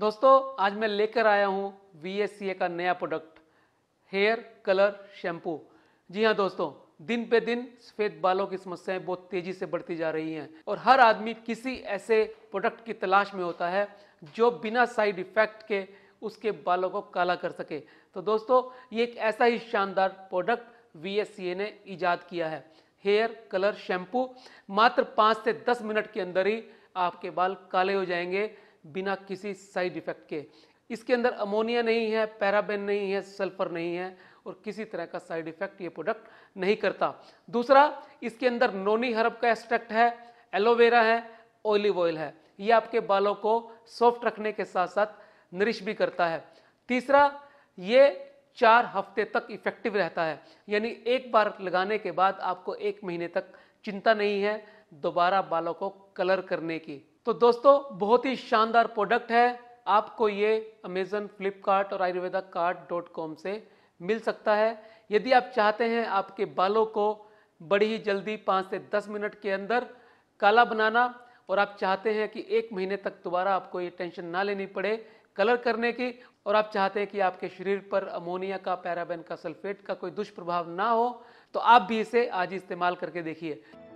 दोस्तों आज मैं लेकर आया हूँ वी का नया प्रोडक्ट हेयर कलर शैम्पू जी हाँ दोस्तों दिन पे दिन सफेद बालों की समस्याएं बहुत तेजी से बढ़ती जा रही हैं और हर आदमी किसी ऐसे प्रोडक्ट की तलाश में होता है जो बिना साइड इफेक्ट के उसके बालों को काला कर सके तो दोस्तों ये एक ऐसा ही शानदार प्रोडक्ट वी ने ईजाद किया है हेयर कलर शैम्पू मात्र पाँच से दस मिनट के अंदर ही आपके बाल काले हो जाएंगे बिना किसी साइड इफेक्ट के इसके अंदर अमोनिया नहीं है पैराबेन नहीं है सल्फर नहीं है और किसी तरह का साइड इफेक्ट ये प्रोडक्ट नहीं करता दूसरा इसके अंदर नोनी हर्ब का एक्सट्रैक्ट है एलोवेरा है ऑलिव ऑयल है ये आपके बालों को सॉफ्ट रखने के साथ साथ नरिश भी करता है तीसरा ये चार हफ्ते तक इफेक्टिव रहता है यानी एक बार लगाने के बाद आपको एक महीने तक चिंता नहीं है दोबारा बालों को कलर करने की तो दोस्तों बहुत ही शानदार प्रोडक्ट है आपको ये अमेजन फ्लिपकार्ट और आयुर्वेदा कार्ट डॉट कॉम से मिल सकता है यदि आप चाहते हैं आपके बालों को बड़ी ही जल्दी पाँच से दस मिनट के अंदर काला बनाना और आप चाहते हैं कि एक महीने तक दोबारा आपको ये टेंशन ना लेनी पड़े कलर करने की और आप चाहते हैं कि आपके शरीर पर अमोनिया का पैराबेन का सल्फेट का कोई दुष्प्रभाव ना हो तो आप भी इसे आज इस्तेमाल करके देखिए